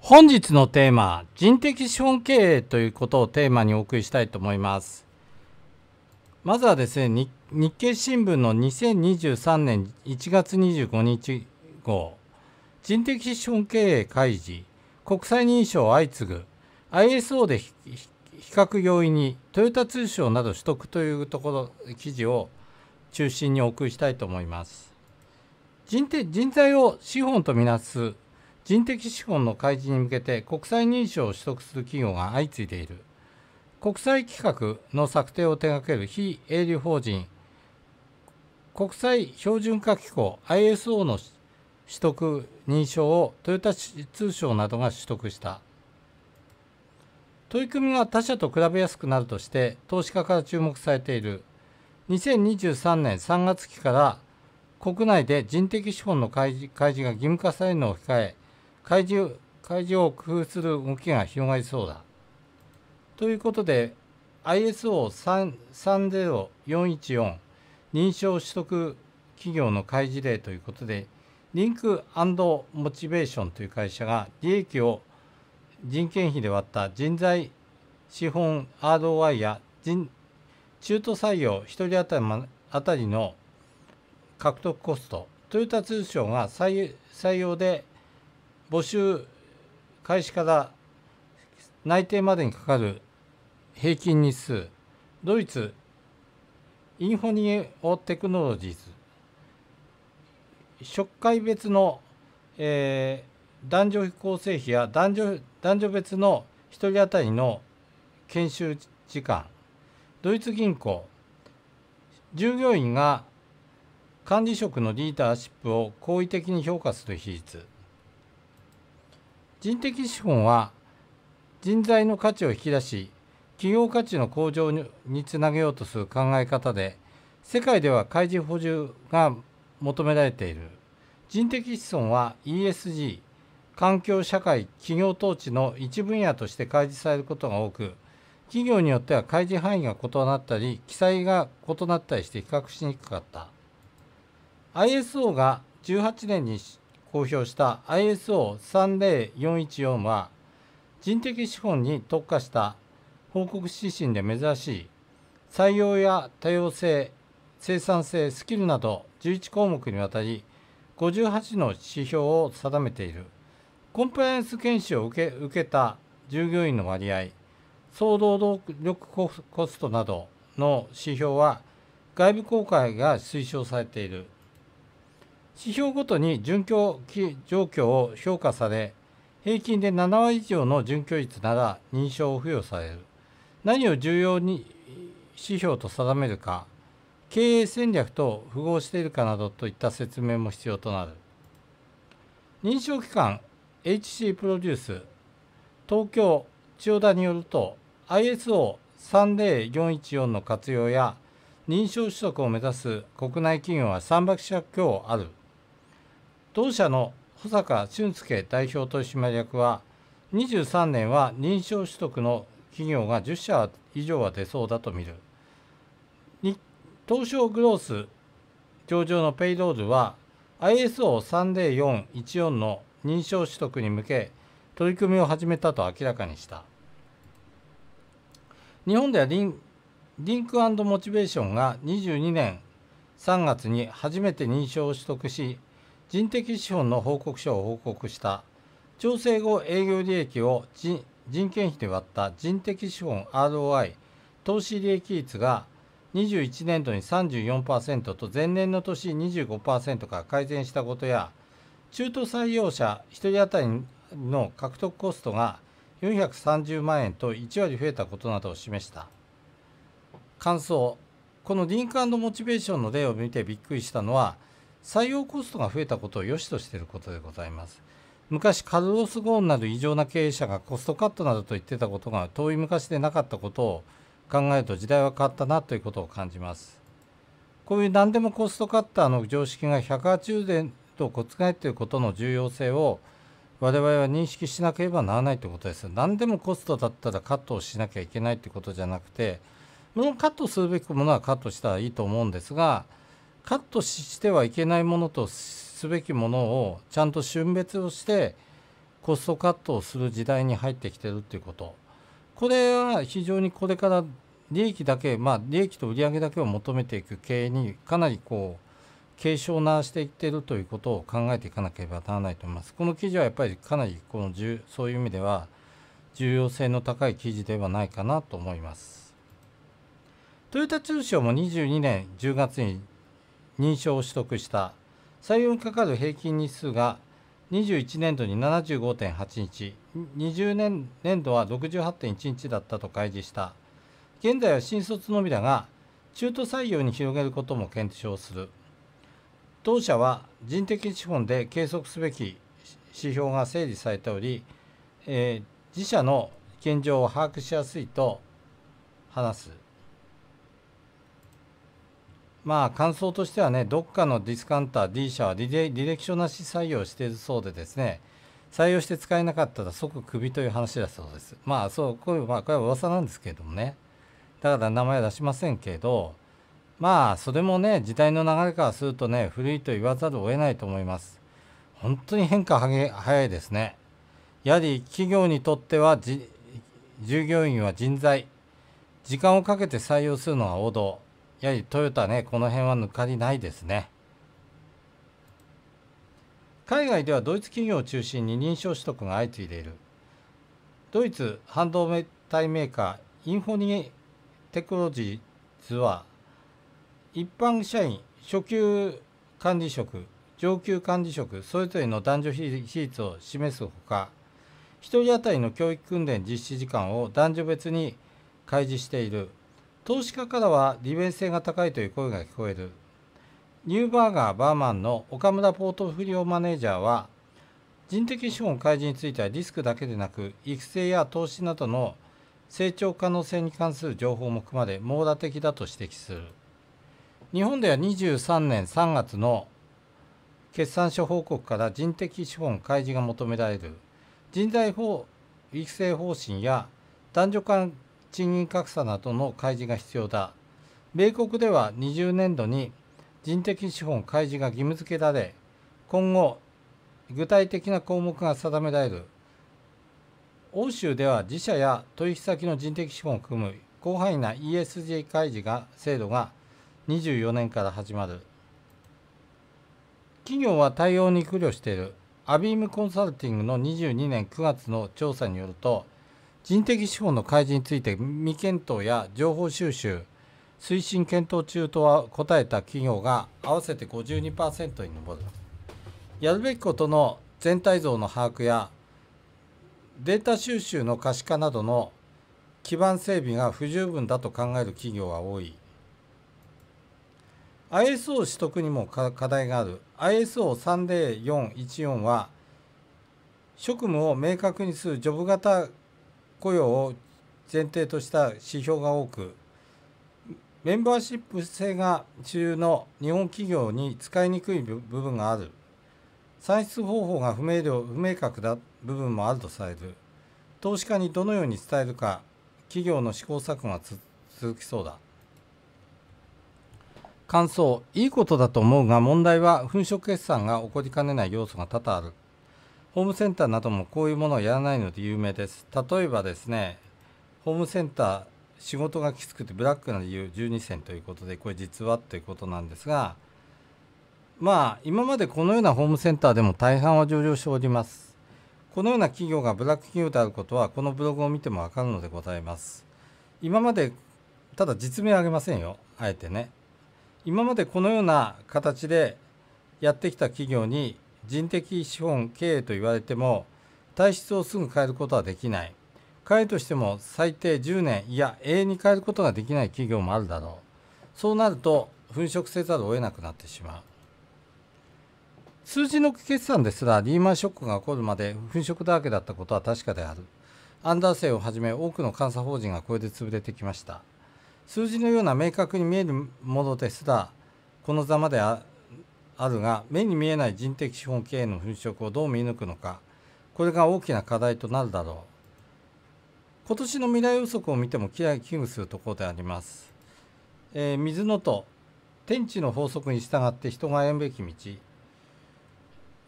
本日のテーマ人的資本経営ということをテーマにお送りしたいと思いますまずはですね日経新聞の2023年1月25日号人的資本経営開示国際認証相次ぐ ISO で比較容易にトヨタ通商など取得というところ記事を中心にお送りしたいと思います人人材を資本とみなす人的資本の開示に向けて国際認証を取得する企業が相次いでいる国際規格の策定を手掛ける非営利法人国際標準化機構 ISO の取得認証をトヨタ通商などが取得した取り組みが他社と比べやすくなるとして投資家から注目されている2023年3月期から国内で人的資本の開示が義務化されるのを控え会場会場を工夫する動きが広がりそうだ。ということで ISO30414 認証取得企業の開示例ということでリンクモチベーションという会社が利益を人件費で割った人材資本 ROI や人中途採用1人当たり,、ま、当たりの獲得コストトヨタ通商が採用で募集開始から内定までにかかる平均日数ドイツインフォニオテクノロジーズ職会別の、えー、男女構成比や男女男女別の1人当たりの研修時間ドイツ銀行従業員が管理職のリーダーシップを好意的に評価する比率人的資本は人材の価値を引き出し企業価値の向上につなげようとする考え方で世界では開示補充が求められている人的資本は ESG 環境社会企業統治の一分野として開示されることが多く企業によっては開示範囲が異なったり記載が異なったりして比較しにくかった ISO が18年に公表した ISO30414 は人的資本に特化した報告指針で珍しい採用や多様性生産性スキルなど11項目にわたり58の指標を定めているコンプライアンス研修を受け受けた従業員の割合総労働力コストなどの指標は外部公開が推奨されている指標ごとに準教状況を評価され平均で7割以上の準拠率なら認証を付与される何を重要に指標と定めるか経営戦略と符合しているかなどといった説明も必要となる認証機関 HC プロデュース東京千代田によると ISO30414 の活用や認証取得を目指す国内企業は300社強ある同社の保坂俊介代表取締役は23年は認証取得の企業が10社以上は出そうだと見る東証グロース上場のペイロールは ISO30414 の認証取得に向け取り組みを始めたと明らかにした日本ではリンリンクモチベーションが22年3月に初めて認証を取得し人的資本の報告書を報告した調整後営業利益を人件費で割った人的資本 ROI 投資利益率が21年度に34%と前年の年25%から改善したことや中途採用者1人当たりの獲得コストが430万円と1割増えたことなどを示した感想このリンクモチベーションの例を見てびっくりしたのは採用コストが増えたことを良しとしていることでございます。昔カルロス・ゴーンなど異常な経営者がコストカットなどと言ってたことが遠い昔でなかったことを考えると時代は変わったなということを感じます。こういう何でもコストカッターの常識が180とつ覆っていることの重要性を我々は認識しなければならないということです。何でもコストだったらカットをしなきゃいけないということじゃなくてものカットするべきものはカットしたらいいと思うんですがカットしてはいけないものとすべきものをちゃんと春別をしてコストカットをする時代に入ってきてるっていうことこれは非常にこれから利益だけまあ利益と売上だけを求めていく経営にかなりこう警鐘を鳴らしていってるということを考えていかなければならないと思います。この記事はやっぱりかなりこのそういう意味では重要性の高い記事ではないかなと思います。トヨタ通商も22年10月に認証を取得した採用にかかる平均日数が21年度に75.8日20年年度は68.1日だったと開示した現在は新卒のみだが中途採用に広げることも検証する当社は人的資本で計測すべき指標が整理されており、えー、自社の現状を把握しやすいと話す。まあ、感想としてはね、どっかのディスカウンター D 社は履歴書なし採用しているそうでですね、採用して使えなかったら即クビという話だそうです。まあ、そう、こういう、まあ、これは噂なんですけれどもね。だから名前は出しませんけど、まあ、それもね、時代の流れからするとね、古いと言わざるを得ないと思います。本当に変化はげ早いですね。やはり企業にとっては従業員は人材、時間をかけて採用するのは王道。やはりトヨタね、この辺は抜かりないですね。海外ではドイツ企業を中心に認証取得が相次いでいる。ドイツ半導体メーカーインフォニエテクノロジーズは一般社員、初級管理職、上級管理職それぞれの男女比率を示すほか1人当たりの教育訓練実施時間を男女別に開示している投資家からは利便性が高いという声が聞こえるニューバーガーバーマンの岡村ポートフリオマネージャーは人的資本開示についてはリスクだけでなく育成や投資などの成長可能性に関する情報も含まれ網羅的だと指摘する日本では23年3月の決算書報告から人的資本開示が求められる人材法育成方針や男女間賃金格差などの開示が必要だ米国では20年度に人的資本開示が義務付けられ今後具体的な項目が定められる欧州では自社や取引先の人的資本を含む広範囲な ESG 開示が制度が24年から始まる企業は対応に苦慮しているアビームコンサルティングの22年9月の調査によると人的資本の開示について未検討や情報収集推進検討中とは答えた企業が合わせて52%に上るやるべきことの全体像の把握やデータ収集の可視化などの基盤整備が不十分だと考える企業は多い ISO 取得にも課題がある ISO30414 は職務を明確にするジョブ型雇用を前提とした指標が多くメンバーシップ制が主流の日本企業に使いにくい部分がある算出方法が不明瞭不明確な部分もあるとされる投資家にどのように伝えるか企業の試行錯誤が続きそうだ感想いいことだと思うが問題は粉飾決算が起こりかねない要素が多々あるホームセンターなどもこういうものをやらないので有名です。例えばですね、ホームセンター、仕事がきつくてブラックな理由12選ということで、これ実はということなんですが、まあ、今までこのようなホームセンターでも大半は上場しております。このような企業がブラック企業であることは、このブログを見てもわかるのでございます。今まで、ただ実名あげませんよ、あえてね。今までこのような形でやってきた企業に人的資本経営と言われても体質をすぐ変えることはできない変えとしても最低10年いや永遠に変えることができない企業もあるだろうそうなると粉飾せざるを得なくなってしまう数字の決算ですらリーマンショックが起こるまで粉飾だらけだったことは確かであるアンダーセイをはじめ多くの監査法人がこれで潰れてきました数字のような明確に見えるものですらこのざまでああるが目に見えない人的資本経営の粉飾をどう見抜くのかこれが大きな課題となるだろう今年の未来予測を見ても気合い危惧するところであります、えー、水のと天地の法則に従って人が歩むべき道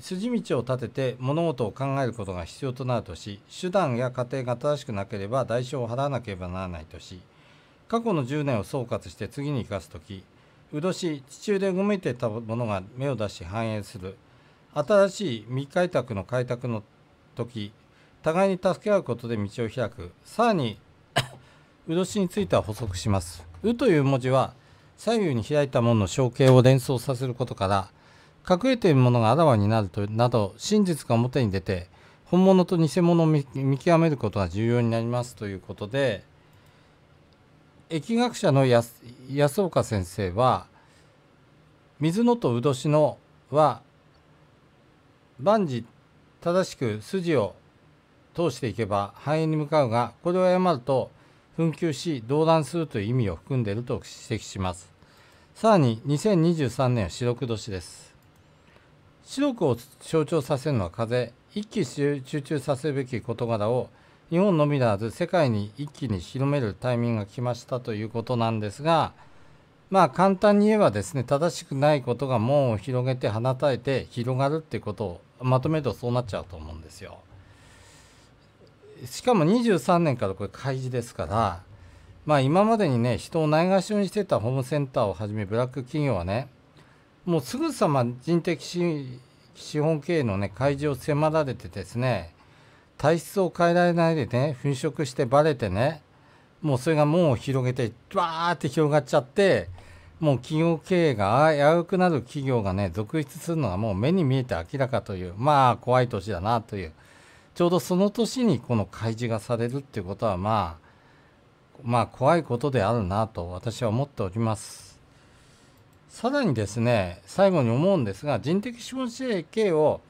筋道を立てて物事を考えることが必要となるとし手段や過程が正しくなければ代償を払わなければならないとし過去の10年を総括して次に生かす時うどし地中でうごめいてたものが芽を出し繁栄する新しい未開拓の開拓の時互いに助け合うことで道を開くさらにうどしについては補足します「う」という文字は左右に開いたものの象形を連想させることから隠れているものがあらわになるとなど真実が表に出て本物と偽物を見極めることが重要になりますということで疫学者の安岡先生は水野と鵜のは万事正しく筋を通していけば繁栄に向かうがこれを誤ると紛糾し動乱するという意味を含んでいると指摘しますさらに2023年は四六年です四六を象徴させるのは風一気集中させるべき事柄を「日本のみならず世界に一気に広めるタイミングが来ましたということなんですがまあ簡単に言えばですね正しくないことが門を広げて放たれて広がるってことをまとめるとそうなっちゃうと思うんですよ。しかも23年からこれ開示ですからまあ今までにね人をないがしろにしてたホームセンターをはじめブラック企業はねもうすぐさま人的資本経営のね開示を迫られてですね体質を変えられないでね粉飾してバレてねもうそれがもう広げてバーって広がっちゃってもう企業経営が危うくなる企業がね続出するのがもう目に見えて明らかというまあ怖い年だなというちょうどその年にこの開示がされるっていうことはまあまあ怖いことであるなと私は思っております。さらにですね最後に思うんですが人的資本経営を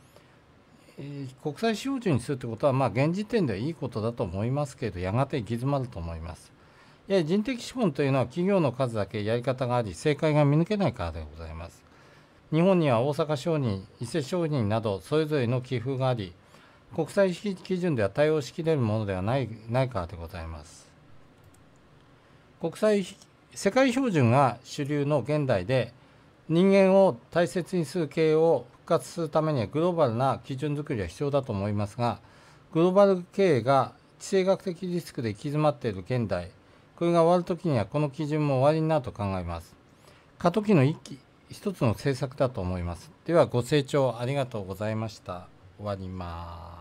国際標準にするということは、まあ、現時点ではいいことだと思いますけれど、やがて行き詰まると思います。や人的資本というのは企業の数だけやり方があり、正解が見抜けないからでございます。日本には大阪商人、伊勢商人など、それぞれの寄付があり、国際基準では対応しきれるものではないないからでございます。国際世界標準が主流の現代で、人間を大切にする経営を復活するためにはグローバルな基準づくりは必要だと思いますがグローバル経営が地政学的リスクで行き詰まっている現代これが終わる時にはこの基準も終わりになると考えます過渡期の一期一つの政策だと思いますではご清聴ありがとうございました終わります